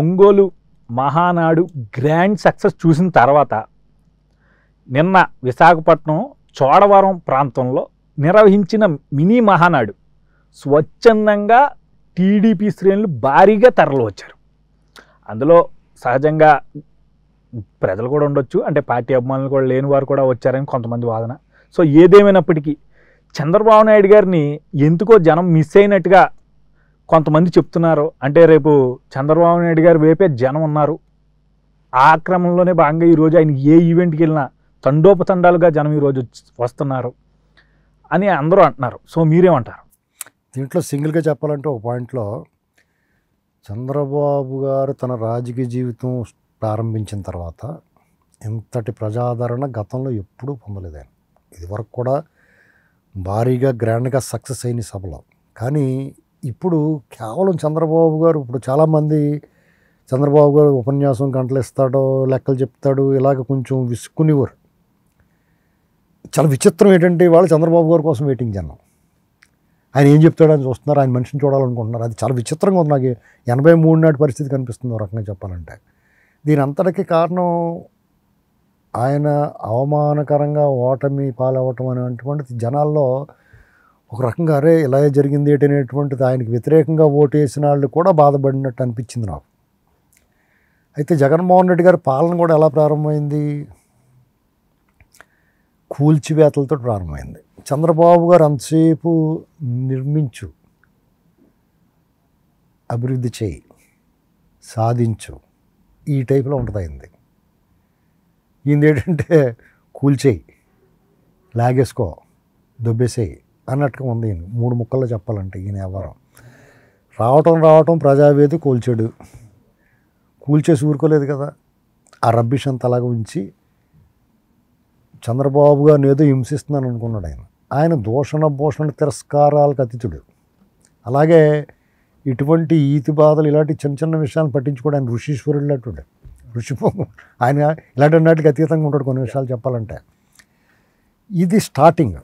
Ongole Mahanadu grand success చూసిన తర్వాత నిన్న విశాఖపట్నం చోడవరం ప్రాంతంలో నిర్వహించిన మినీ మహానాడు స్వచ్ఛందంగా టీడీపీ శ్రేణులు భారీగా తరలి వచ్చారు అందులో సహజంగా ప్రజలు కూడా ఉండొచ్చు అంటే పార్టీ అభిమానులు కూడా లేని వారు కూడా వచ్చారని కొంతమంది వాదన సో ఏదేమైనప్పటికీ చంద్రబాబు నాయుడు గారిని ఎందుకో జనం మిస్ అయినట్టుగా కొంతమంది చెప్తున్నారు అంటే రేపు చంద్రబాబు నాయుడు గారు వేపే జనం ఉన్నారు ఆ క్రమంలోనే భాగంగా ఈరోజు ఆయన ఏ ఈవెంట్కి వెళ్ళినా తండోపతండాలుగా జనం ఈరోజు వస్తున్నారు అని అందరూ అంటున్నారు సో మీరేమంటారు దీంట్లో సింగిల్గా చెప్పాలంటే ఒక పాయింట్లో చంద్రబాబు గారు తన రాజకీయ జీవితం ప్రారంభించిన తర్వాత ఇంతటి ప్రజాదరణ గతంలో ఎప్పుడూ పొందలేదు ఆయన ఇదివరకు కూడా భారీగా గ్రాండ్గా సక్సెస్ అయిన సభలో కానీ ఇప్పుడు కేవలం చంద్రబాబు గారు ఇప్పుడు చాలామంది చంద్రబాబు గారు ఉపన్యాసం గంటలు ఇస్తాడో లెక్కలు చెప్తాడు ఇలాగ కొంచెం విసుక్కునివారు చాలా విచిత్రం ఏంటంటే వాళ్ళు చంద్రబాబు గారి కోసం వెయిటింగ్ జనం ఆయన ఏం చెప్తాడని చూస్తున్నారు ఆయన మనిషిని చూడాలనుకుంటున్నారు అది చాలా విచిత్రంగా ఉంది నాకు ఎనభై మూడు నాటి పరిస్థితి కనిపిస్తుంది ఒక రకంగా చెప్పాలంటే దీని అంతటికి కారణం ఆయన అవమానకరంగా ఓటమి పాలవటం అనేటువంటిది జనాల్లో ఒక రకంగా అరే ఇలా జరిగింది అనేటువంటిది ఆయనకు వ్యతిరేకంగా ఓటు వేసిన వాళ్ళు కూడా బాధపడినట్టు అనిపించింది నాకు అయితే జగన్మోహన్ రెడ్డి గారి పాలన కూడా ఎలా ప్రారంభమైంది కూల్చివేతలతో ప్రారంభమైంది చంద్రబాబు గారు అంతసేపు నిర్మించు అభివృద్ధి చేయి సాధించు ఈ టైప్లో ఉంటుంది ఏంటంటే కూల్చేయి లాగేసుకో దొబ్బేసేయి అన్నట్టుగా ఉంది ఈయన మూడు ముక్కల్లో చెప్పాలంటే ఈయన ఎవరు రావటం రావటం ప్రజావేది కూల్చాడు కూల్చేసి ఊరుకోలేదు కదా ఆ రబ్బిష్ అంత అలాగ ఉంచి చంద్రబాబు గారిని ఏదో హింసిస్తున్నాను అనుకున్నాడు ఆయన ఆయన దూషణ భూషణ తిరస్కారాలకు అతిథుడు అలాగే ఇటువంటి ఈతి బాధలు ఇలాంటి చిన్న చిన్న విషయాలు పట్టించుకోవడం ఆయన ఋషీశ్వరుడు లాంటి ఋషి ఆయన ఇలాంటి వాటికి అతీతంగా ఉంటాడు కొన్ని విషయాలు చెప్పాలంటే ఇది స్టార్టింగ్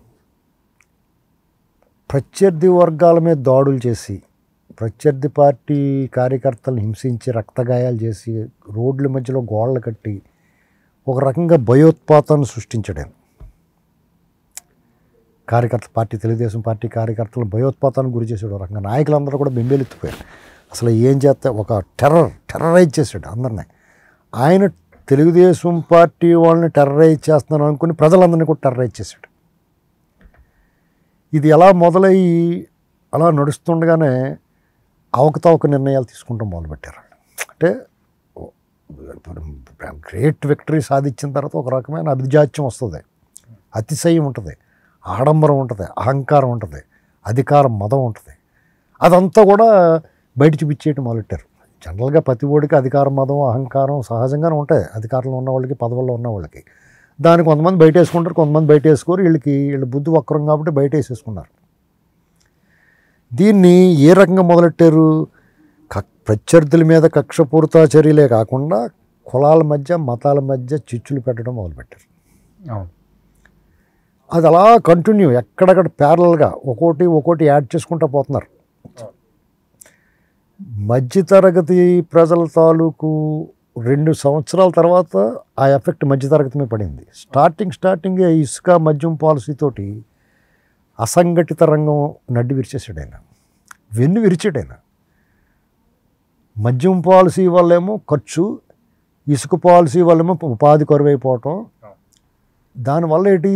ప్రత్యర్థి వర్గాల మీద దాడులు చేసి ప్రత్యర్థి పార్టీ కార్యకర్తలను హింసించి రక్తగాయాలు చేసి రోడ్ల మధ్యలో గోడలు కట్టి ఒక రకంగా భయోత్పాతాన్ని సృష్టించడం కార్యకర్త పార్టీ తెలుగుదేశం పార్టీ కార్యకర్తలు భయోత్పాతానికి గురి చేసాడు రకంగా నాయకులందరూ కూడా బెంబేలెత్తిపోయారు అసలు ఏం చేస్తే ఒక టెర్రర్ టెర్రరైజ్ చేశాడు అందరినీ ఆయన తెలుగుదేశం పార్టీ వాళ్ళని టెర్రరైజ్ చేస్తున్నాను అనుకుని ప్రజలందరినీ కూడా టెర్రరైజ్ చేశాడు ఇది ఎలా మొదలయ్యి అలా నడుస్తుండగానే అవకతవక నిర్ణయాలు తీసుకుంటాం మొదలుపెట్టారు అంటే గ్రేట్ విక్టరీ సాధించిన తర్వాత ఒక రకమైన అభిజాత్యం వస్తుంది అతిశయం ఉంటుంది ఆడంబరం ఉంటుంది అహంకారం ఉంటుంది అధికారం మదం ఉంటుంది అదంతా కూడా బయట చూపించేయటం మొదలెట్టారు జనరల్గా ప్రతి ఓడికి అధికార మదం అహంకారం సహజంగానే ఉంటాయి అధికారంలో ఉన్న వాళ్ళకి పదవుల్లో ఉన్న వాళ్ళకి దాన్ని కొంతమంది బయట వేసుకుంటారు కొంతమంది బయట వేసుకోరు వీళ్ళకి వీళ్ళ బుద్ధి వక్రం కాబట్టి బయట వేసేసుకున్నారు దీన్ని ఏ రకంగా మొదలెట్టారు ప్రత్యర్థుల మీద కక్షపూరిత చర్యలే కాకుండా కులాల మధ్య మతాల మధ్య చిచ్చులు పెట్టడం మొదలుపెట్టారు అది అలా కంటిన్యూ ఎక్కడక్కడ ప్యారల్గా ఒక్కోటి ఒక్కోటి యాడ్ చేసుకుంటూ పోతున్నారు మధ్యతరగతి ప్రజల తాలూకు రెండు సంవత్సరాల తర్వాత ఆ ఎఫెక్ట్ మధ్యతరగతి మీద పడింది స్టార్టింగ్ స్టార్టింగే ఇసుక మద్యం పాలసీతోటి అసంఘటిత రంగం నడ్డి విరిచేసాడు ఆయన వెన్ను విరిచాడు ఆయన మద్యం పాలసీ వల్లేమో ఖర్చు ఇసుక పాలసీ వల్లేమో ఉపాధి కరువైపోవటం దానివల్ల ఏంటి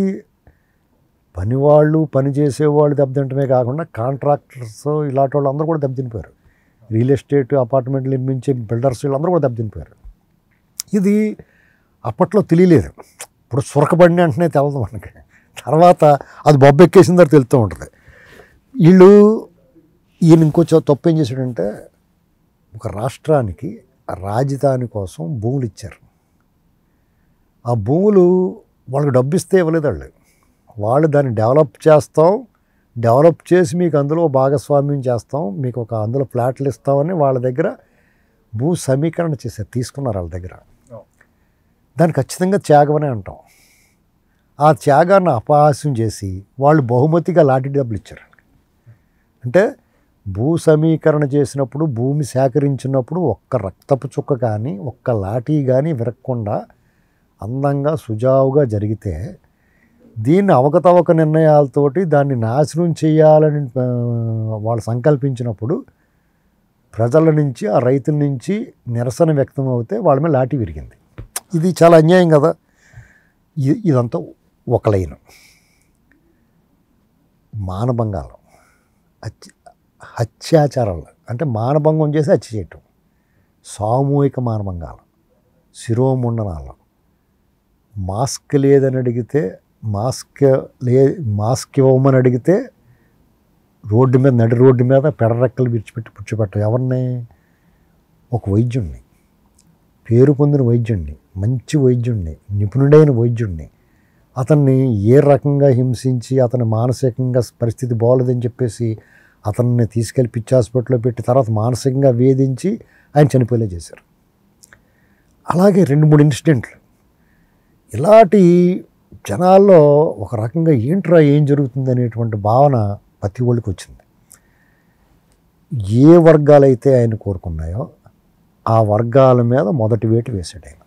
పనివాళ్ళు పని చేసేవాళ్ళు దెబ్బతింటమే కాకుండా కాంట్రాక్టర్స్ ఇలాంటి వాళ్ళు అందరూ కూడా దెబ్బతినిపోయారు రియల్ ఎస్టేట్ అపార్ట్మెంట్లు నిర్మించే బిల్డర్స్ వీళ్ళందరూ కూడా దెబ్బతినిపోయారు ఇది అప్పట్లో తెలియలేదు ఇప్పుడు సురకబండి అంటేనే తెలదు మనకి తర్వాత అది బొబ్బు ఎక్కేసిన తర్వాత తెలుస్తూ ఉంటుంది వీళ్ళు ఈయన ఇంకొంచెం తప్పు ఏం చేశాడంటే ఒక రాష్ట్రానికి రాజధాని కోసం భూములు ఇచ్చారు ఆ భూములు వాళ్ళకి డబ్బు ఇస్తే ఇవ్వలేదు వాళ్ళు వాళ్ళు దాన్ని డెవలప్ చేస్తాం డెవలప్ చేసి మీకు అందులో భాగస్వామ్యం చేస్తాం మీకు ఒక అందులో ఫ్లాట్లు ఇస్తామని వాళ్ళ దగ్గర భూ సమీకరణ చేశారు తీసుకున్నారు వాళ్ళ దగ్గర దాన్ని ఖచ్చితంగా త్యాగం అనే అంటాం ఆ త్యాగాన్ని అపహాస్యం చేసి వాళ్ళు బహుమతిగా లాటి డబ్బులు ఇచ్చారు అంటే భూ సమీకరణ చేసినప్పుడు భూమి సేకరించినప్పుడు ఒక్క రక్తపు చుక్క కానీ ఒక్క లాఠీ కానీ విరక్కుండా అందంగా సుజావుగా జరిగితే దీన్ని అవకతవక నిర్ణయాలతోటి దాన్ని నాశనం చేయాలని వాళ్ళు సంకల్పించినప్పుడు ప్రజల నుంచి ఆ రైతుల నుంచి నిరసన వ్యక్తం అవుతే వాళ్ళ మీద లాఠీ విరిగింది ఇది చాలా అన్యాయం కదా ఇదంతా ఒక లైన్ మానభంగాలు హత్యాచారాలు అంటే మానభంగం చేసి హత్య చేయటం సామూహిక మానభంగాలు శిరోముండనాలు మాస్క్ లేదని అడిగితే మాస్క్ లే మాస్క్ ఇవ్వమని అడిగితే రోడ్డు మీద నడి రోడ్డు మీద పెడరెక్కలు విడిచిపెట్టి పుచ్చిపెట్టం ఎవరిని ఒక వైద్యుణ్ణి పేరు పొందిన వైద్యుణ్ణి మంచి వైద్యుణ్ణి నిపుణుడైన వైద్యుణ్ణి అతన్ని ఏ రకంగా హింసించి అతని మానసికంగా పరిస్థితి బాగలేదని చెప్పేసి అతన్ని తీసుకెళ్ళి హాస్పిటల్లో పెట్టి తర్వాత మానసికంగా వేధించి ఆయన చనిపోయేలా చేశారు అలాగే రెండు మూడు ఇన్సిడెంట్లు ఇలాంటి జనాల్లో ఒక రకంగా ఏంట్రా ఏం జరుగుతుంది అనేటువంటి భావన ప్రతి వాళ్ళకి వచ్చింది ఏ వర్గాలైతే ఆయన కోరుకున్నాయో ఆ వర్గాల మీద మొదటి వేటు వేసాడు ఆయన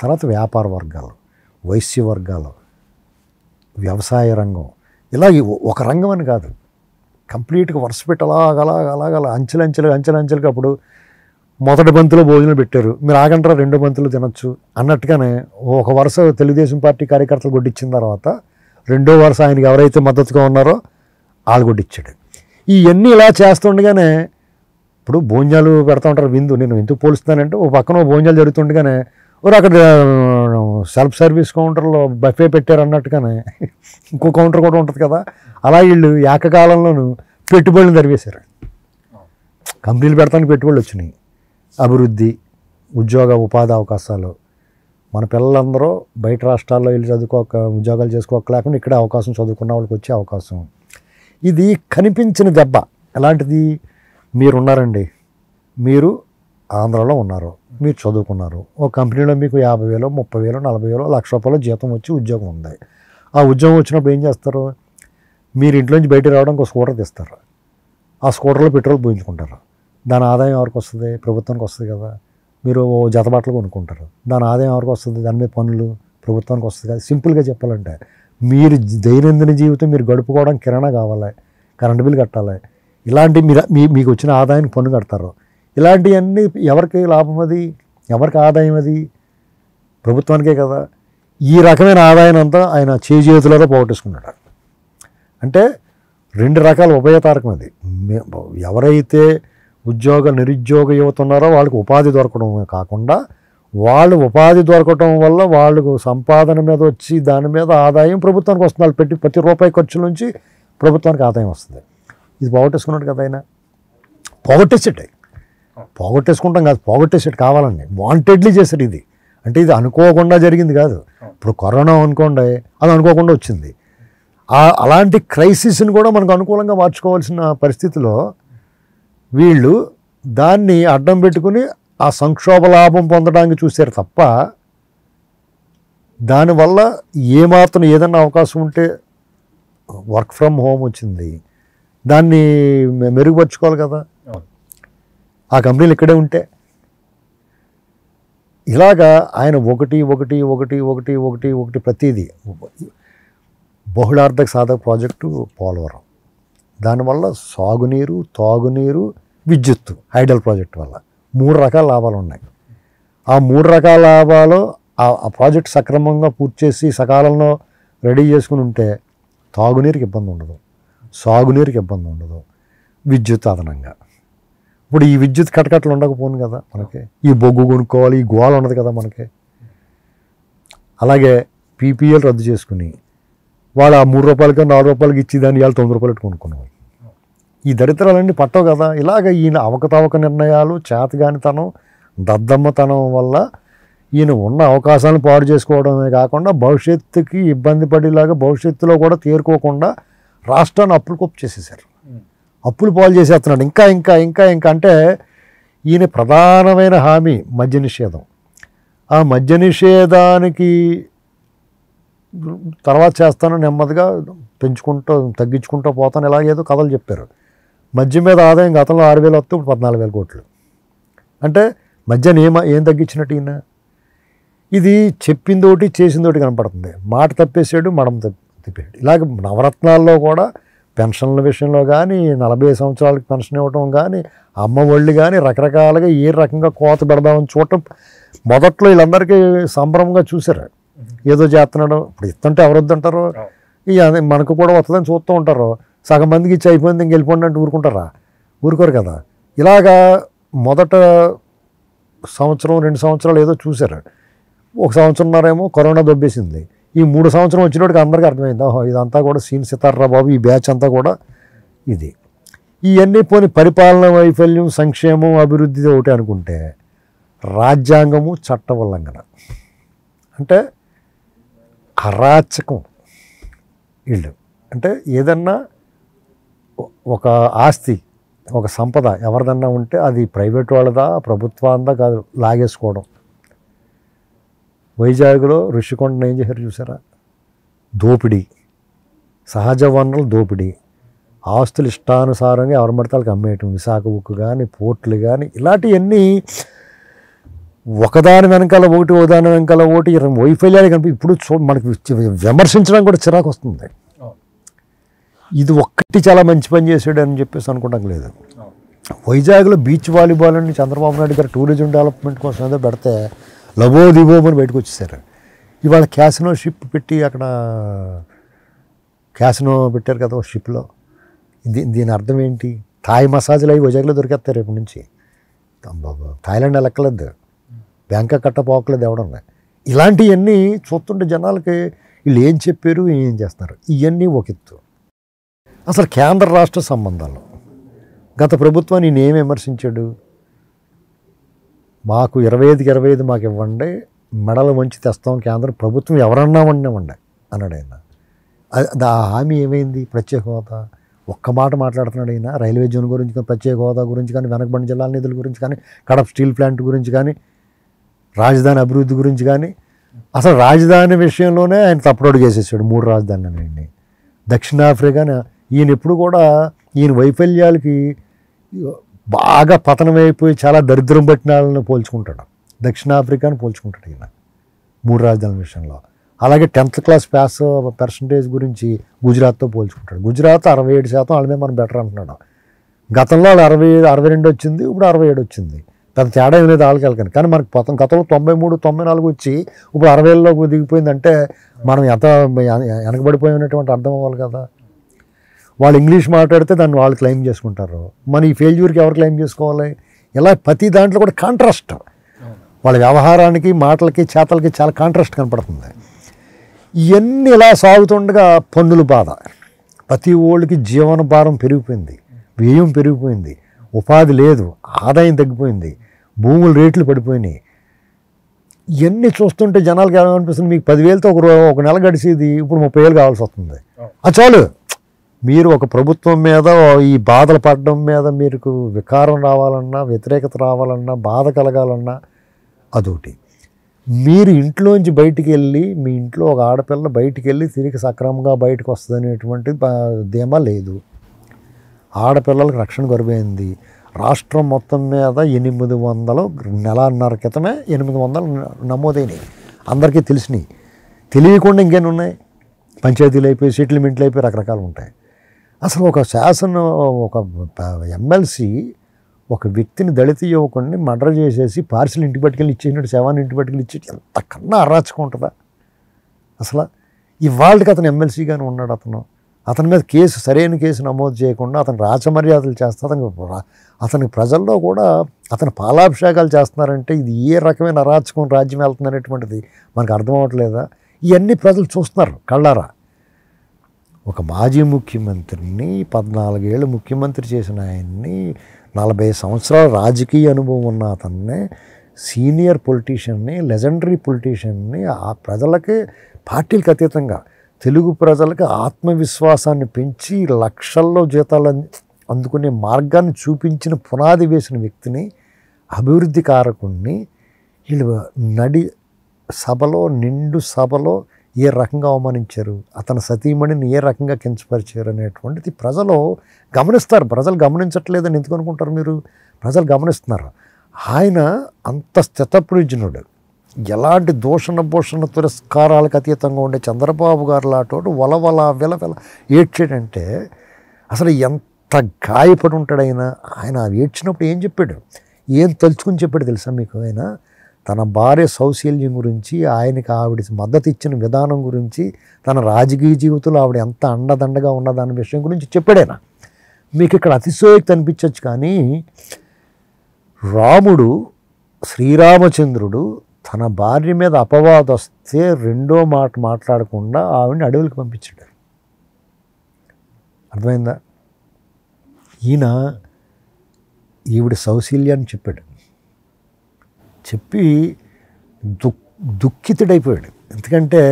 తర్వాత వ్యాపార వర్గాలు వైశ్య వర్గాలు వ్యవసాయ రంగం ఇలా ఒక రంగం అని కాదు కంప్లీట్గా వరుస పెట్టి అలాగ అలాగ అలా అంచెలంచెలుగా అంచెలంచెలుగా అప్పుడు మొదటి బంతులో భోజనం పెట్టారు మీరు ఆగంటారా రెండో బంతులు తినొచ్చు అన్నట్టుగానే ఒక వరుస తెలుగుదేశం పార్టీ కార్యకర్తలు గుడ్డిచ్చిన తర్వాత రెండో వరుస ఆయనకి ఎవరైతే మద్దతుగా ఉన్నారో వాళ్ళు గుడ్డిచ్చాడు ఇవన్నీ ఇలా చేస్తుండగానే ఇప్పుడు భోజనాలు పెడతా ఉంటారు విందు నేను ఎందుకు పోలుస్తానంటే ఓ పక్కన భోజనాలు జరుగుతుండగానే ఓరు అక్కడ సెల్ఫ్ సర్వీస్ కౌంటర్లో బఫే పెట్టారు అన్నట్టుగానే ఇంకో కౌంటర్ కూడా ఉంటుంది కదా అలా వీళ్ళు ఏకకాలంలోనూ పెట్టుబడులు జరిపేశారు కంపెనీలు పెడతానికి పెట్టుబడులు వచ్చినాయి అభివృద్ధి ఉద్యోగ ఉపాధి అవకాశాలు మన పిల్లలందరూ బయట రాష్ట్రాల్లో వెళ్ళి చదువుకోక ఉద్యోగాలు చేసుకోకలేకుండా ఇక్కడే అవకాశం చదువుకున్న వాళ్ళకి వచ్చే అవకాశం ఇది కనిపించిన దెబ్బ ఎలాంటిది మీరున్నారండి మీరు ఆంధ్రాలో ఉన్నారు మీరు చదువుకున్నారు ఓ కంపెనీలో మీకు యాభై వేలు ముప్పై వేలు నలభై వేలు లక్ష రూపాయలు జీతం వచ్చి ఉద్యోగం ఉంది ఆ ఉద్యోగం వచ్చినప్పుడు ఏం చేస్తారు మీరు ఇంట్లోంచి బయట రావడానికి ఒక స్కూటర్ తీస్తారు ఆ స్కూటర్లో పెట్రోల్ పోయించుకుంటారు దాని ఆదాయం ఎవరికి వస్తుంది ప్రభుత్వానికి వస్తుంది కదా మీరు జత బట్టలు కొనుక్కుంటారు దాని ఆదాయం ఎవరికి వస్తుంది దాని మీద పనులు ప్రభుత్వానికి వస్తుంది కదా సింపుల్గా చెప్పాలంటే మీరు దైనందిన జీవితం మీరు గడుపుకోవడం కిరాణా కావాలి కరెంటు బిల్ కట్టాలి ఇలాంటి మీరు మీ మీకు వచ్చిన ఆదాయానికి పన్ను కడతారు ఇలాంటివన్నీ ఎవరికి లాభం అది ఎవరికి ఆదాయం అది ప్రభుత్వానికే కదా ఈ రకమైన ఆదాయం అంతా ఆయన చేజేతులతో పోగొట్టేసుకున్నాడు అంటే రెండు రకాల ఉభయతారకం అది ఎవరైతే ఉద్యోగ నిరుద్యోగ యువత ఉన్నారో వాళ్ళకి ఉపాధి దొరకడం కాకుండా వాళ్ళు ఉపాధి దొరకటం వల్ల వాళ్ళకు సంపాదన మీద వచ్చి దాని మీద ఆదాయం ప్రభుత్వానికి వస్తుంది వాళ్ళు పెట్టి ప్రతి రూపాయి ఖర్చు నుంచి ప్రభుత్వానికి ఆదాయం వస్తుంది ఇది పోగొట్టేసుకున్నాడు కదా ఆయన పోగొట్టేసాడు పోగొట్టేసుకుంటాం కాదు పోగొట్టేసాడు కావాలండి వాంటెడ్లీ చేశారు ఇది అంటే ఇది అనుకోకుండా జరిగింది కాదు ఇప్పుడు కరోనా అనుకోండి అది అనుకోకుండా వచ్చింది అలాంటి క్రైసిస్ని కూడా మనకు అనుకూలంగా మార్చుకోవాల్సిన పరిస్థితిలో వీళ్ళు దాన్ని అడ్డం పెట్టుకుని ఆ సంక్షోభ లాభం పొందడానికి చూశారు తప్ప దానివల్ల ఏమాత్రం ఏదన్నా అవకాశం ఉంటే వర్క్ ఫ్రమ్ హోమ్ వచ్చింది దాన్ని మెరుగుపరుచుకోవాలి కదా ఆ కంపెనీలు ఇక్కడే ఉంటే ఇలాగా ఆయన ఒకటి ఒకటి ఒకటి ఒకటి ఒకటి ఒకటి ప్రతిదీ బహుళార్థక సాధక ప్రాజెక్టు పోలవరం దానివల్ల సాగునీరు తాగునీరు విద్యుత్తు హైడల్ ప్రాజెక్ట్ వల్ల మూడు రకాల లాభాలు ఉన్నాయి ఆ మూడు రకాల లాభాలు ఆ ప్రాజెక్ట్ సక్రమంగా పూర్తి చేసి సకాలంలో రెడీ చేసుకుని ఉంటే తాగునీరుకి ఇబ్బంది ఉండదు సాగునీరుకి ఇబ్బంది ఉండదు విద్యుత్ అదనంగా ఇప్పుడు ఈ విద్యుత్ కటకట్లు ఉండకపోను కదా మనకి ఈ బొగ్గు కొనుక్కోవాలి ఈ గోళ ఉండదు కదా మనకి అలాగే పీపీఎల్ రద్దు చేసుకుని వాళ్ళు ఆ మూడు రూపాయలకి నాలుగు రూపాయలకి ఇచ్చి దాన్ని ఇవాళ తొమ్మిది రూపాయలు కొనుక్కునేవాళ్ళు ఈ దరిద్రాలన్నీ పట్టవు కదా ఇలాగ ఈయన అవకతవక నిర్ణయాలు చేతగానితనం దద్దమ్మతనం వల్ల ఈయన ఉన్న అవకాశాలను పాడు చేసుకోవడమే కాకుండా భవిష్యత్తుకి ఇబ్బంది పడేలాగా భవిష్యత్తులో కూడా తీరుకోకుండా రాష్ట్రాన్ని అప్పులు కొప్పు చేసేసారు అప్పులు పాలు చేసేస్తున్నాడు ఇంకా ఇంకా ఇంకా ఇంకా అంటే ఈయన ప్రధానమైన హామీ మద్య నిషేధం ఆ మద్య నిషేధానికి తర్వాత చేస్తాను నెమ్మదిగా పెంచుకుంటూ తగ్గించుకుంటూ పోతాను ఇలాగేదో కథలు చెప్పారు మద్యం మీద ఆదాయం గతంలో ఆరు వేలు వస్తే ఇప్పుడు పద్నాలుగు వేల కోట్లు అంటే మద్య నియమ ఏం తగ్గించినట్టు ఈయన ఇది చెప్పిందోటి చేసిందోటి కనపడుతుంది మాట తప్పేసాడు మడం తప్పి తిప్పాడు ఇలాగే నవరత్నాల్లో కూడా పెన్షన్ల విషయంలో కానీ నలభై సంవత్సరాలకు పెన్షన్ ఇవ్వటం కానీ అమ్మ ఒళ్ళు కానీ రకరకాలుగా ఏ రకంగా కోత పెడదామని చూడటం మొదట్లో వీళ్ళందరికీ సంభ్రమంగా చూశారు ఏదో చేస్తున్నాడు ఇప్పుడు ఇస్తుంటే ఎవరు వద్దంటారు మనకు కూడా వస్తుందని చూస్తూ ఉంటారు సగం మందికి ఇచ్చి అయిపోయింది ఇంక వెళ్ళిపోండి అంటే ఊరుకుంటారా ఊరుకోరు కదా ఇలాగా మొదట సంవత్సరం రెండు సంవత్సరాలు ఏదో చూశారు ఒక సంవత్సరంన్నరేమో కరోనా దొబ్బేసింది ఈ మూడు సంవత్సరం వచ్చినోడికి అందరికీ అర్థమైంది ఓహో ఇదంతా కూడా సీన్ సితారా బాబు ఈ బ్యాచ్ అంతా కూడా ఇది ఇవన్నీ పోని పరిపాలన వైఫల్యం సంక్షేమం అభివృద్ధి ఒకటి అనుకుంటే రాజ్యాంగము చట్ట ఉల్లంఘన అంటే అరాచకం వీళ్ళు అంటే ఏదన్నా ఒక ఆస్తి ఒక సంపద ఎవరిదన్నా ఉంటే అది ప్రైవేట్ వాళ్ళదా ప్రభుత్వాందా కాదు లాగేసుకోవడం వైజాగ్లో ఋషికొండను ఏం చేశారు చూసారా దోపిడీ సహజ వనరులు దోపిడీ ఆస్తులు ఇష్టానుసారంగా ఎవరి మడతాలకు అమ్మేయటం విశాఖ ఉక్కు కానీ పోర్ట్లు కానీ ఇలాంటివన్నీ ఒకదాని వెనకాల ఒకటి ఒకదాని వెనకాల ఒకటి వైఫల్యాలు కనిపి ఇప్పుడు చూ మనకి విమర్శించడం కూడా చిరాకు వస్తుంది ఇది ఒక్కటి చాలా మంచి పని చేసాడు అని చెప్పేసి అనుకోవడం లేదు వైజాగ్లో బీచ్ వాలీబాల్ అని చంద్రబాబు నాయుడు గారు టూరిజం డెవలప్మెంట్ కోసం ఏదో పెడితే లవో అని బయటకు వచ్చేసారు ఇవాళ క్యాసినో షిప్ పెట్టి అక్కడ క్యాసినో పెట్టారు కదా ఓ షిప్లో దీ దీని అర్థం ఏంటి థాయ్ మసాజ్లు అవి వజాగ్లో దొరికేస్తారు రేపు నుంచి థాయిలాండ్ వెళ్ళక్కలేదు బ్యాంక్ కట్ట పోకలేదు ఎవడం ఇలాంటివన్నీ చూస్తుంటే జనాలకి వీళ్ళు ఏం చెప్పారు ఏం చేస్తున్నారు ఇవన్నీ ఒక ఎత్తు అసలు కేంద్ర రాష్ట్ర సంబంధాలు గత ప్రభుత్వాన్ని నేనేం విమర్శించాడు మాకు ఇరవై ఐదుకి ఇరవై ఐదు మాకు ఇవ్వండి మెడలు వంచి తెస్తాం కేంద్రం ప్రభుత్వం ఎవరన్నా వండినవ్వండి అన్నాడు ఆయన అది ఆ హామీ ఏమైంది ప్రత్యేక హోదా ఒక్క మాట మాట్లాడుతున్నాడు ఆయన రైల్వే జోన్ గురించి కానీ ప్రత్యేక హోదా గురించి కానీ వెనకబడి జిల్లాల నిధుల గురించి కానీ కడప స్టీల్ ప్లాంట్ గురించి కానీ రాజధాని అభివృద్ధి గురించి కానీ అసలు రాజధాని విషయంలోనే ఆయన తప్పుడు చేసేసాడు మూడు రాజధానులనండి దక్షిణాఫ్రికాని ఈయన ఎప్పుడు కూడా ఈయన వైఫల్యాలకి బాగా పతనమైపోయి చాలా దరిద్రం పట్టిన వాళ్ళని పోల్చుకుంటాడు దక్షిణాఫ్రికాను పోల్చుకుంటాడు ఈయన మూడు రాజధానుల విషయంలో అలాగే టెన్త్ క్లాస్ పాస్ పర్సంటేజ్ గురించి గుజరాత్తో పోల్చుకుంటాడు గుజరాత్ అరవై ఏడు శాతం వాళ్ళ మీద మనం బెటర్ అంటున్నాడు గతంలో వాళ్ళు అరవై అరవై రెండు వచ్చింది ఇప్పుడు అరవై ఏడు వచ్చింది పెద్ద తేడా ఏం లేదు వాళ్ళకి వెళ్ళకండి కానీ మనకి పొత్తం గతంలో తొంభై మూడు తొంభై నాలుగు వచ్చి ఇప్పుడు అరవైలోకి దిగిపోయిందంటే మనం ఎంత వెనకబడిపోయినటువంటి అర్థం అవ్వాలి కదా వాళ్ళు ఇంగ్లీష్ మాట్లాడితే దాన్ని వాళ్ళు క్లెయిమ్ చేసుకుంటారు మన ఈ ఫెయిల్యూర్కి ఎవరు క్లెయిమ్ చేసుకోవాలి ఇలా ప్రతి దాంట్లో కూడా కాంట్రాస్ట్ వాళ్ళ వ్యవహారానికి మాటలకి చేతలకి చాలా కాంట్రాస్ట్ కనపడుతుంది ఇవన్నీ ఇలా సాగుతుండగా పన్నుల బాధ ప్రతి ఓళ్ళకి జీవన భారం పెరిగిపోయింది వ్యయం పెరిగిపోయింది ఉపాధి లేదు ఆదాయం తగ్గిపోయింది భూముల రేట్లు పడిపోయినాయి ఇవన్నీ చూస్తుంటే జనాలకి ఎలా అనిపిస్తుంది మీకు పదివేలతో ఒక ఒక నెల గడిచేది ఇప్పుడు ముప్పై వేలు కావాల్సి వస్తుంది ఆ చాలు మీరు ఒక ప్రభుత్వం మీద ఈ బాధలు పడడం మీద మీకు వికారం రావాలన్నా వ్యతిరేకత రావాలన్నా బాధ కలగాలన్నా అదొకటి మీరు ఇంట్లోంచి బయటికి వెళ్ళి మీ ఇంట్లో ఒక ఆడపిల్ల బయటికి వెళ్ళి తిరిగి సక్రమంగా బయటకు వస్తుంది అనేటువంటి ధీమా లేదు ఆడపిల్లలకు రక్షణ గొరవైంది రాష్ట్రం మొత్తం మీద ఎనిమిది వందలు నెలన్నర క్రితమే ఎనిమిది వందలు నమోదైనాయి అందరికీ తెలిసినాయి తెలియకుండా ఉన్నాయి పంచాయతీలు అయిపోయి సెటిల్మెంట్లు అయిపోయి రకరకాలు ఉంటాయి అసలు ఒక శాసన ఒక ఎమ్మెల్సీ ఒక వ్యక్తిని దళిత యువకుడిని మర్డర్ చేసేసి పార్సిల్ ఇంటి పట్టుకెళ్ళి ఇచ్చేసినట్టు శవాన్ని ఇంటి పట్టుకెళ్ళి ఇచ్చేటి ఎంతకన్నా అరాచకం ఉంటుందా అసలు ఇవాళకి అతను ఎమ్మెల్సీగానే ఉన్నాడు అతను అతని మీద కేసు సరైన కేసు నమోదు చేయకుండా అతను రాచమర్యాదలు చేస్తా అతనికి అతని ప్రజల్లో కూడా అతను పాలాభిషేకాలు చేస్తున్నారంటే ఇది ఏ రకమైన అరాచకం రాజ్యం వెళ్తుందనేటువంటిది మనకు అర్థం అవ్వట్లేదా ఇవన్నీ ప్రజలు చూస్తున్నారు కళ్ళారా ఒక మాజీ ముఖ్యమంత్రిని పద్నాలుగేళ్ళు ముఖ్యమంత్రి చేసిన ఆయన్ని నలభై సంవత్సరాల రాజకీయ అనుభవం ఉన్న అతన్ని సీనియర్ పొలిటీషియన్ని లెజెండరీ పొలిటీషియన్ని ఆ ప్రజలకి పార్టీలకు అతీతంగా తెలుగు ప్రజలకు ఆత్మవిశ్వాసాన్ని పెంచి లక్షల్లో జీతాలు అందుకునే మార్గాన్ని చూపించిన పునాది వేసిన వ్యక్తిని అభివృద్ధి కారకుణ్ణి వీళ్ళు నడి సభలో నిండు సభలో ఏ రకంగా అవమానించారు అతని సతీమణిని ఏ రకంగా కించపరిచారు అనేటువంటిది ప్రజలు గమనిస్తారు ప్రజలు గమనించట్లేదని ఎందుకు అనుకుంటారు మీరు ప్రజలు గమనిస్తున్నారు ఆయన అంత స్థితప్రయోజనుడు ఎలాంటి దూషణ భూషణ తిరస్కారాలకు అతీతంగా ఉండే చంద్రబాబు గారు లాటోడు వలవల విలవెల ఏడ్చాడంటే అసలు ఎంత గాయపడి ఉంటాడు ఆయన ఆయన ఏడ్చినప్పుడు ఏం చెప్పాడు ఏం తలుచుకుని చెప్పాడు తెలుసా మీకు ఆయన తన భార్య సౌశీల్యం గురించి ఆయనకి ఆవిడ మద్దతు ఇచ్చిన విధానం గురించి తన రాజకీయ జీవితంలో ఆవిడ ఎంత అండదండగా ఉన్నదన్న విషయం గురించి చెప్పాడేనా మీకు ఇక్కడ అతిశయోక్తి అనిపించవచ్చు కానీ రాముడు శ్రీరామచంద్రుడు తన భార్య మీద అపవాదం వస్తే రెండో మాట మాట్లాడకుండా ఆవిడని అడవులకు పంపించాడు అర్థమైందా ఈయన ఈవిడ సౌశీల్యాన్ని చెప్పాడు చెప్పి దుక్ దుఃఖితుడైపోయాడు ఎందుకంటే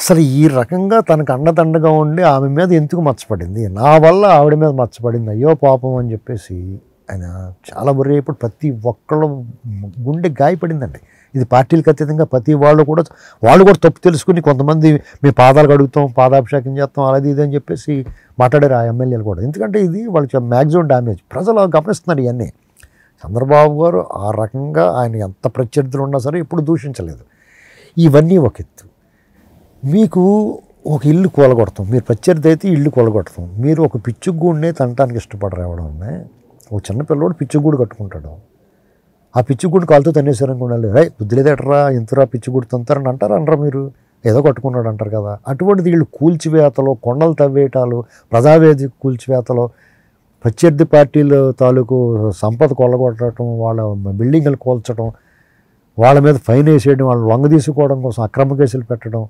అసలు ఈ రకంగా తనకు అండదండగా ఉండి ఆమె మీద ఎందుకు మచ్చపడింది నా వల్ల ఆవిడ మీద మచ్చపడింది అయ్యో పాపం అని చెప్పేసి ఆయన చాలా బుర్ర ఇప్పుడు ప్రతి ఒక్కళ్ళు గుండె గాయపడిందండి ఇది పార్టీలకు అతీతంగా ప్రతి వాళ్ళు కూడా వాళ్ళు కూడా తప్పు తెలుసుకుని కొంతమంది మీ పాదాలు కడుగుతాం పాదాభిషేకం చేస్తాం అలాది ఇది అని చెప్పేసి మాట్లాడారు ఆ ఎమ్మెల్యేలు కూడా ఎందుకంటే ఇది వాళ్ళకి మ్యాక్సిమం డ్యామేజ్ ప్రజలు గమనిస్తున్నారు ఇవన్నీ చంద్రబాబు గారు ఆ రకంగా ఆయన ఎంత ప్రత్యర్థులు ఉన్నా సరే ఎప్పుడు దూషించలేదు ఇవన్నీ ఒక ఎత్తు మీకు ఒక ఇల్లు కూలగొడతాం మీరు ప్రత్యర్థి అయితే ఇల్లు కూలగొడతాం మీరు ఒక పిచ్చుగూడినే తనటానికి ఇష్టపడరు ఎవడన్నా ఒక చిన్న పిల్లోడు పిచ్చుగూడు కట్టుకుంటాడు ఆ పిచ్చుగూడు కాలుతో తన్నేశారనుకోండి రై బుద్ధి లేదట్రా ఇంతరా పిచ్చుగూడు తింతారని అంటారు అంటారా మీరు ఏదో కట్టుకున్నాడు అంటారు కదా అటువంటిది వీళ్ళు కూల్చివేతలో కొండలు తవ్వేయటాలు ప్రజావేది కూల్చివేతలో ప్రత్యర్థి పార్టీలు తాలూకు సంపద కొల్లగొట్టడం వాళ్ళ బిల్డింగ్లు కోల్చడం వాళ్ళ మీద ఫైన్ వేసేయడం వాళ్ళని లొంగ తీసుకోవడం కోసం అక్రమ కేసులు పెట్టడం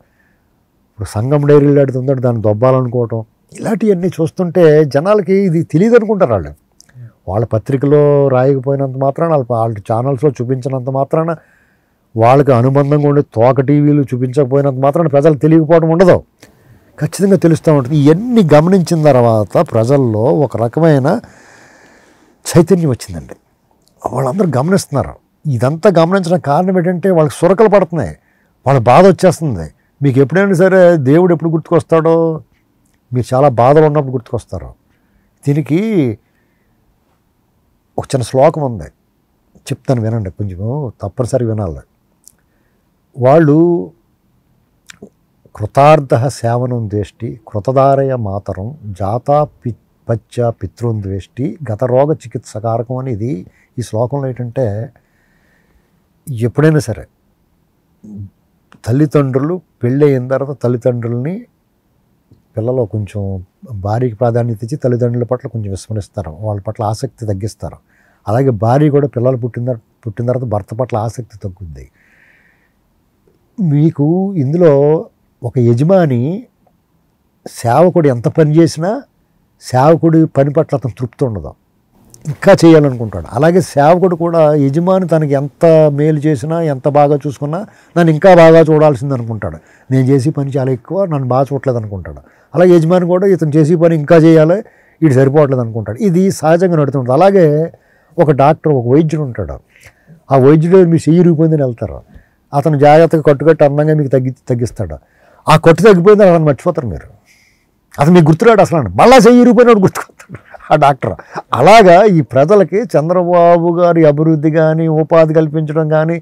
ఇప్పుడు సంఘం డైరీలు అడిగి ఉందంటే దాన్ని దొబ్బాలనుకోవటం ఇలాంటివన్నీ చూస్తుంటే జనాలకి ఇది తెలియదు అనుకుంటారు వాళ్ళు వాళ్ళ పత్రికలో రాయకపోయినంత మాత్రాన వాళ్ళ వాళ్ళ ఛానల్స్లో చూపించినంత మాత్రాన వాళ్ళకి అనుబంధంగా ఉండి తోక టీవీలు చూపించకపోయినంత మాత్రాన ప్రజలు తెలియకపోవడం ఉండదు ఖచ్చితంగా తెలుస్తూ ఉంటుంది ఇవన్నీ గమనించిన తర్వాత ప్రజల్లో ఒక రకమైన చైతన్యం వచ్చిందండి వాళ్ళందరూ గమనిస్తున్నారు ఇదంతా గమనించిన కారణం ఏంటంటే వాళ్ళకి సురకలు పడుతున్నాయి వాళ్ళ బాధ వచ్చేస్తుంది మీకు ఎప్పుడైనా సరే దేవుడు ఎప్పుడు గుర్తుకొస్తాడో మీరు చాలా బాధలు ఉన్నప్పుడు గుర్తుకొస్తారు దీనికి ఒక చిన్న శ్లోకం ఉంది చెప్తాను వినండి కొంచెం తప్పనిసరి వినాలి వాళ్ళు కృతార్థ సేవనం ద్వేష్టి కృతదారయ మాతరం జాతా పి పచ్చ ద్వేష్టి గత రోగ చికిత్స కారకం అనేది ఈ శ్లోకంలో ఏంటంటే ఎప్పుడైనా సరే తల్లిదండ్రులు పెళ్ళి అయిన తర్వాత తల్లిదండ్రుల్ని పిల్లలు కొంచెం భార్యకి ప్రాధాన్యత ఇచ్చి తల్లిదండ్రుల పట్ల కొంచెం విస్మరిస్తారు వాళ్ళ పట్ల ఆసక్తి తగ్గిస్తారు అలాగే భార్య కూడా పిల్లలు పుట్టిన పుట్టిన తర్వాత భర్త పట్ల ఆసక్తి తగ్గుద్ది మీకు ఇందులో ఒక యజమాని సేవకుడు ఎంత పని చేసినా సేవకుడి పని పట్ల అతను తృప్తి ఉండదు ఇంకా చేయాలనుకుంటాడు అలాగే సేవకుడు కూడా యజమాని తనకి ఎంత మేలు చేసినా ఎంత బాగా చూసుకున్నా నన్ను ఇంకా బాగా చూడాల్సింది అనుకుంటాడు నేను చేసే పని చాలా ఎక్కువ నన్ను బాగా చూడలేదు అనుకుంటాడు అలాగే యజమాని కూడా ఇతను చేసే పని ఇంకా చేయాలి ఇటు సరిపోవట్లేదు అనుకుంటాడు ఇది సహజంగా నడుతుంటుంది అలాగే ఒక డాక్టర్ ఒక వైద్యుడు ఉంటాడు ఆ వైద్యుడు మీ చెయ్యి రూపొందిని వెళ్తారు అతను జాగ్రత్తగా కట్టుకట్టు అందంగా మీకు తగ్గి తగ్గిస్తాడు ఆ కొట్టు తగ్గిపోయింది అలా మర్చిపోతారు మీరు అసలు మీకు గుర్తురాడు అసలు మళ్ళా చెయ్యి ఇరిగిపోయినాడు గుర్తుకొస్తాడు ఆ డాక్టర్ అలాగా ఈ ప్రజలకి చంద్రబాబు గారి అభివృద్ధి కానీ ఉపాధి కల్పించడం కానీ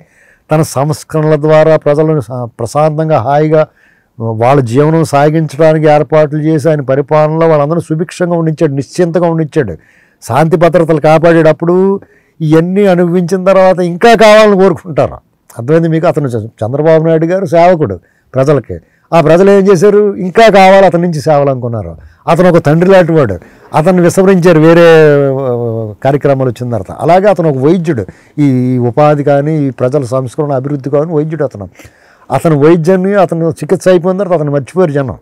తన సంస్కరణల ద్వారా ప్రజలను ప్రశాంతంగా హాయిగా వాళ్ళ జీవనం సాగించడానికి ఏర్పాట్లు చేసి ఆయన పరిపాలనలో వాళ్ళందరూ సుభిక్షంగా ఉండించాడు నిశ్చింతగా ఉండించాడు శాంతి భద్రతలు కాపాడేటప్పుడు ఇవన్నీ అనుభవించిన తర్వాత ఇంకా కావాలని కోరుకుంటారు అర్థమైంది మీకు అతను చంద్రబాబు నాయుడు గారు సేవకుడు ప్రజలకి ఆ ప్రజలు ఏం చేశారు ఇంకా కావాలి అతని నుంచి సేవలనుకున్నారు అతను ఒక తండ్రి లాంటి వాడు అతను విస్మరించారు వేరే కార్యక్రమాలు వచ్చిన తర్వాత అలాగే అతను ఒక వైద్యుడు ఈ ఉపాధి కానీ ఈ ప్రజల సంస్కరణ అభివృద్ధి కానీ వైద్యుడు అతను అతను వైద్యాన్ని అతను చికిత్స అయిపోయిన తర్వాత అతను మర్చిపోయారు జనం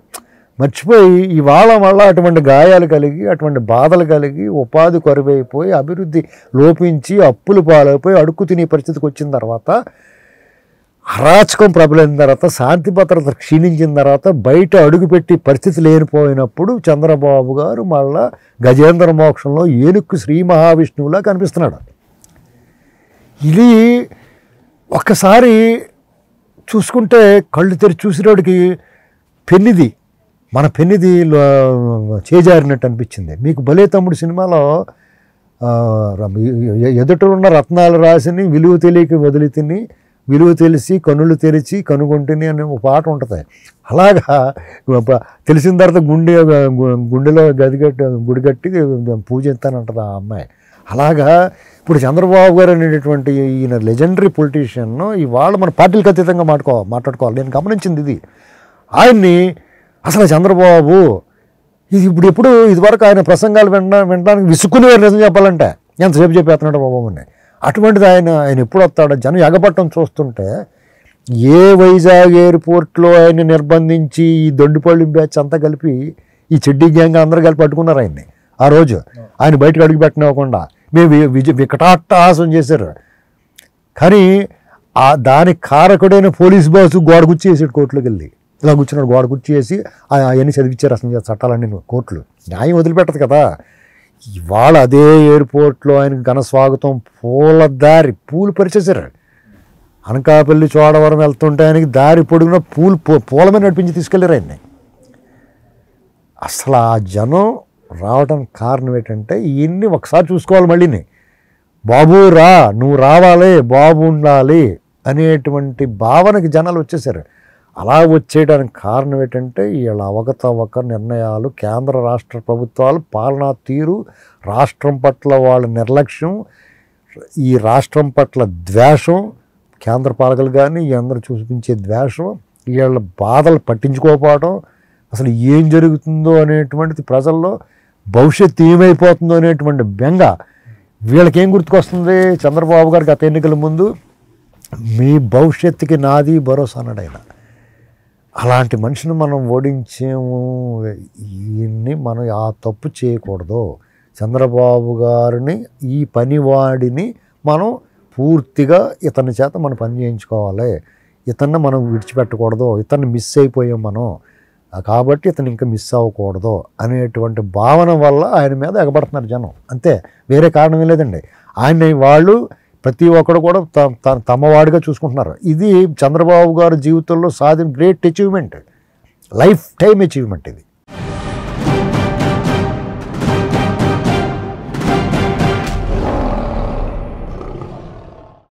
మర్చిపోయి ఇవాళ వల్ల అటువంటి గాయాలు కలిగి అటువంటి బాధలు కలిగి ఉపాధి కొరవైపోయి అభివృద్ధి లోపించి అప్పులు పాలైపోయి అడుక్కు తినే పరిస్థితికి వచ్చిన తర్వాత అరాచకం ప్రబలైన తర్వాత శాంతి భద్రత క్షీణించిన తర్వాత బయట అడుగుపెట్టి పరిస్థితి లేనిపోయినప్పుడు చంద్రబాబు గారు మళ్ళా గజేంద్ర మోక్షంలో ఏనుక్కు శ్రీ మహావిష్ణువులా కనిపిస్తున్నాడు ఇది ఒక్కసారి చూసుకుంటే కళ్ళు తెరిచి చూసినోడికి పెన్నిది మన పెన్నిది చేజారినట్టు అనిపించింది మీకు భలే తమ్ముడు సినిమాలో ఎదుట ఉన్న రత్నాలు రాసిని విలువ తెలియక వదిలి తిని విలువ తెలిసి కనులు తెరిచి కనుగొంటేనే అనే ఒక పాట ఉంటుంది అలాగా తెలిసిన తర్వాత గుండె గుండెలో గదిగట్టి గుడిగట్టి పూజిస్తానంటది ఆ అమ్మాయి అలాగా ఇప్పుడు చంద్రబాబు గారు అనేటటువంటి ఈయన లెజెండరీ పొలిటీషియన్ ఇవాళ మన పార్టీలకు అతీతంగా మాట్లాడుకో మాట్లాడుకోవాలి నేను గమనించింది ఇది ఆయన్ని అసలు చంద్రబాబు ఇది ఇప్పుడు ఎప్పుడు ఇదివరకు ఆయన ప్రసంగాలు వినడానికి విసుక్కునే నిజం చెప్పాలంటే ఎంతసేపు చెప్పేస్తున్నాడు బాబు అని అటువంటిది ఆయన ఆయన ఎప్పుడు వస్తాడో జనం ఎగబట్టం చూస్తుంటే ఏ వైజాగ్ ఎయిర్పోర్ట్లో ఆయన నిర్బంధించి ఈ దొండిపళ్ళు బ్యాచ్ అంతా కలిపి ఈ చెడ్డి గ్యాంగ్ అందరూ కలిపి పట్టుకున్నారు ఆయన్ని ఆ రోజు ఆయన బయటకు అడుగు పెట్టనివ్వకుండా మేము విజయ వికటాట్టహాసం చేశారు కానీ ఆ దానికి కారకుడైన పోలీస్ బాసు గోడగుచ్చి వేసాడు కోర్టులోకి వెళ్ళి ఇలా కూర్చున్నాడు గోడగుచ్చి వేసి అవన్నీ చదివించారు అసలు చట్టాలన్నీ కోర్టులు న్యాయం వదిలిపెట్టదు కదా ఇవాళ అదే ఎయిర్పోర్ట్లో ఆయన స్వాగతం పూల దారి పూలు పరిచేశారు అనకాపల్లి చోడవరం వెళ్తుంటే ఆయనకి దారి పొడిగిన పూలు పూల మీద నడిపించి తీసుకెళ్ళారు ఆయన్ని అసలు ఆ జనం రావడానికి కారణం ఏంటంటే ఇవన్నీ ఒకసారి చూసుకోవాలి మళ్ళీని బాబు రా నువ్వు రావాలి బాబు ఉండాలి అనేటువంటి భావనకి జనాలు వచ్చేసారు అలా వచ్చేయడానికి కారణం ఏంటంటే వీళ్ళ అవకతవక నిర్ణయాలు కేంద్ర రాష్ట్ర ప్రభుత్వాలు పాలనా తీరు రాష్ట్రం పట్ల వాళ్ళ నిర్లక్ష్యం ఈ రాష్ట్రం పట్ల ద్వేషం కేంద్ర పాలకులు కానీ అందరూ చూపించే ద్వేషం వీళ్ళ బాధలు పట్టించుకోకపోవడం అసలు ఏం జరుగుతుందో అనేటువంటిది ప్రజల్లో భవిష్యత్తు ఏమైపోతుందో అనేటువంటి బెంగ వీళ్ళకేం గుర్తుకొస్తుంది చంద్రబాబు గారికి గత ఎన్నికల ముందు మీ భవిష్యత్తుకి నాది భరోసా అన్నాడు ఆయన అలాంటి మనిషిని మనం ఓడించేము ఈయన్ని మనం ఆ తప్పు చేయకూడదు చంద్రబాబు గారిని ఈ పనివాడిని మనం పూర్తిగా ఇతని చేత మనం పని చేయించుకోవాలి ఇతన్ని మనం విడిచిపెట్టకూడదు ఇతన్ని మిస్ అయిపోయాం మనం కాబట్టి ఇతను ఇంకా మిస్ అవ్వకూడదు అనేటువంటి భావన వల్ల ఆయన మీద ఎగబడుతున్నారు జనం అంతే వేరే కారణం లేదండి ఆయన వాళ్ళు ప్రతి ఒక్కరు కూడా తమవాడిగా చూసుకుంటున్నారు ఇది చంద్రబాబు గారి జీవితంలో సాధిన great achievement lifetime achievement ఇది